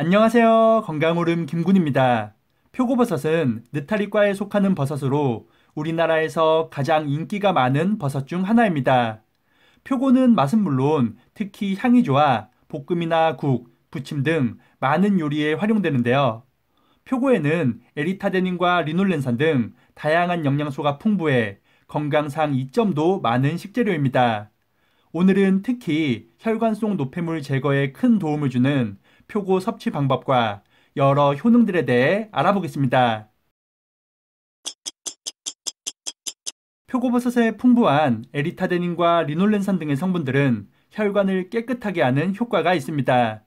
안녕하세요. 건강오름 김군입니다. 표고버섯은 느타리과에 속하는 버섯으로 우리나라에서 가장 인기가 많은 버섯 중 하나입니다. 표고는 맛은 물론 특히 향이 좋아 볶음이나 국, 부침 등 많은 요리에 활용되는데요. 표고에는 에리타데닌과 리놀렌산 등 다양한 영양소가 풍부해 건강상 이점도 많은 식재료입니다. 오늘은 특히 혈관 속 노폐물 제거에 큰 도움을 주는 표고 섭취 방법과 여러 효능들에 대해 알아보겠습니다. 표고버섯의 풍부한 에리타데닌과 리놀렌산 등의 성분들은 혈관을 깨끗하게 하는 효과가 있습니다.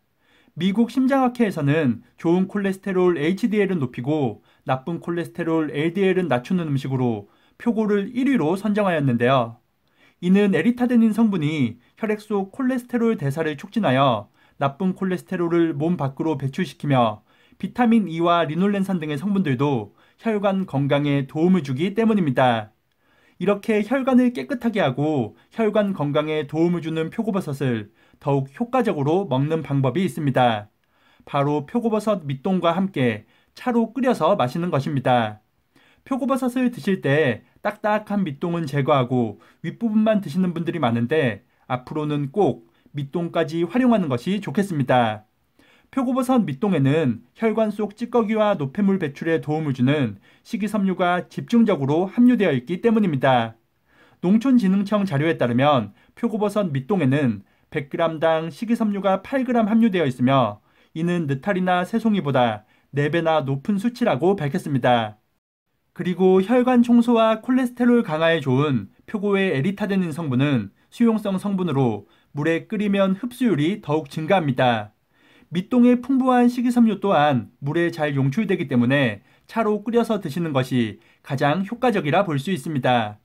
미국 심장학회에서는 좋은 콜레스테롤 HDL은 높이고 나쁜 콜레스테롤 LDL은 낮추는 음식으로 표고를 1위로 선정하였는데요. 이는 에리타데닌 성분이 혈액 속 콜레스테롤 대사를 촉진하여 나쁜 콜레스테롤을 몸 밖으로 배출시키며 비타민 E와 리놀렌산 등의 성분들도 혈관 건강에 도움을 주기 때문입니다. 이렇게 혈관을 깨끗하게 하고 혈관 건강에 도움을 주는 표고버섯을 더욱 효과적으로 먹는 방법이 있습니다. 바로 표고버섯 밑동과 함께 차로 끓여서 마시는 것입니다. 표고버섯을 드실 때 딱딱한 밑동은 제거하고 윗부분만 드시는 분들이 많은데 앞으로는 꼭 밑동까지 활용하는 것이 좋겠습니다. 표고버섯 밑동에는 혈관 속 찌꺼기와 노폐물 배출에 도움을 주는 식이섬유가 집중적으로 함유되어 있기 때문입니다. 농촌진흥청 자료에 따르면 표고버섯 밑동에는 100g당 식이섬유가 8g 함유되어 있으며 이는 느타리나 새송이보다 4배나 높은 수치라고 밝혔습니다. 그리고 혈관 청소와 콜레스테롤 강화에 좋은 표고의 에리타데닌 성분은 수용성 성분으로 물에 끓이면 흡수율이 더욱 증가합니다. 밑동의 풍부한 식이섬유 또한 물에 잘 용출되기 때문에 차로 끓여서 드시는 것이 가장 효과적이라 볼 수 있습니다.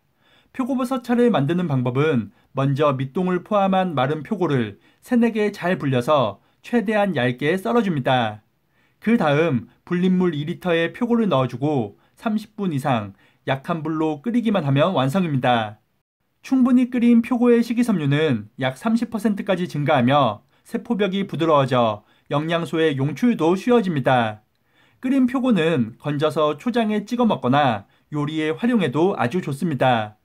표고버섯 차를 만드는 방법은 먼저 밑동을 포함한 마른 표고를 세네개 잘 불려서 최대한 얇게 썰어줍니다. 그 다음 불린물 2리터에 표고를 넣어주고 30분 이상 약한 불로 끓이기만 하면 완성입니다. 충분히 끓인 표고의 식이섬유는 약 30%까지 증가하며 세포벽이 부드러워져 영양소의 용출도 쉬워집니다. 끓인 표고는 건져서 초장에 찍어 먹거나 요리에 활용해도 아주 좋습니다.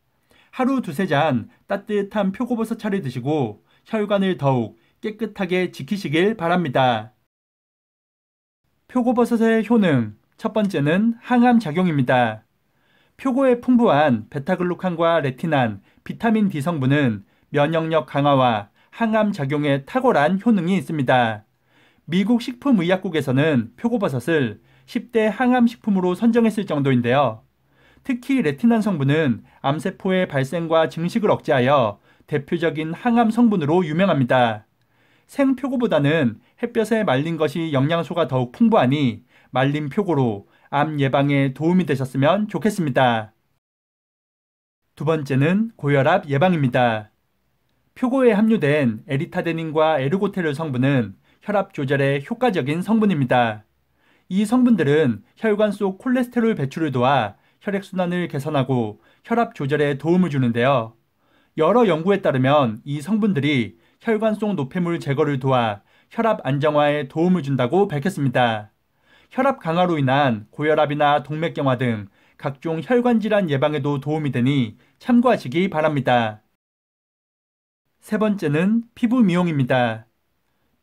하루 두세 잔 따뜻한 표고버섯 차를 드시고 혈관을 더욱 깨끗하게 지키시길 바랍니다. 표고버섯의 효능 첫 번째는 항암 작용입니다. 표고에 풍부한 베타글루칸과 레티난, 비타민 D 성분은 면역력 강화와 항암 작용에 탁월한 효능이 있습니다. 미국 식품의약국에서는 표고버섯을 10대 항암식품으로 선정했을 정도인데요. 특히 레티난 성분은 암세포의 발생과 증식을 억제하여 대표적인 항암 성분으로 유명합니다. 생표고보다는 햇볕에 말린 것이 영양소가 더욱 풍부하니 말린 표고로 암 예방에 도움이 되셨으면 좋겠습니다. 두 번째는 고혈압 예방입니다. 표고에 함유된 에리타데닌과 에르고테르 성분은 혈압 조절에 효과적인 성분입니다. 이 성분들은 혈관 속 콜레스테롤 배출을 도와 혈액순환을 개선하고 혈압 조절에 도움을 주는데요. 여러 연구에 따르면 이 성분들이 혈관 속 노폐물 제거를 도와 혈압 안정화에 도움을 준다고 밝혔습니다. 혈압 강화로 인한 고혈압이나 동맥경화 등 각종 혈관 질환 예방에도 도움이 되니 참고하시기 바랍니다. 세 번째는 피부 미용입니다.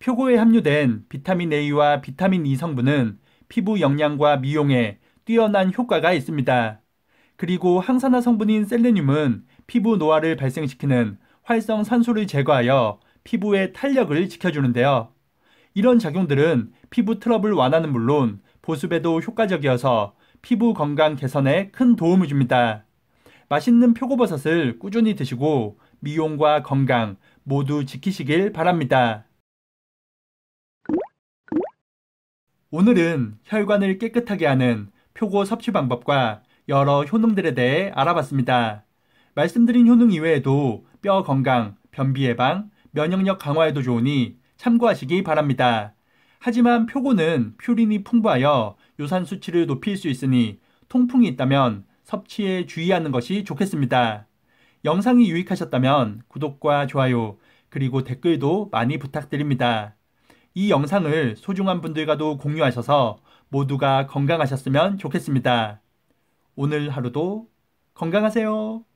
표고에 함유된 비타민 A와 비타민 E 성분은 피부 영양과 미용에 뛰어난 효과가 있습니다. 그리고 항산화 성분인 셀레늄은 피부 노화를 발생시키는 활성산소를 제거하여 피부의 탄력을 지켜주는데요. 이런 작용들은 피부 트러블 완화는 물론 보습에도 효과적이어서 피부 건강 개선에 큰 도움을 줍니다. 맛있는 표고버섯을 꾸준히 드시고 미용과 건강 모두 지키시길 바랍니다. 오늘은 혈관을 깨끗하게 하는 표고 섭취 방법과 여러 효능들에 대해 알아봤습니다. 말씀드린 효능 이외에도 뼈 건강, 변비 예방, 면역력 강화에도 좋으니 참고하시기 바랍니다. 하지만 표고는 퓨린이 풍부하여 요산 수치를 높일 수 있으니 통풍이 있다면 섭취에 주의하는 것이 좋겠습니다. 영상이 유익하셨다면 구독과 좋아요 그리고 댓글도 많이 부탁드립니다. 이 영상을 소중한 분들과도 공유하셔서 모두가 건강하셨으면 좋겠습니다. 오늘 하루도 건강하세요.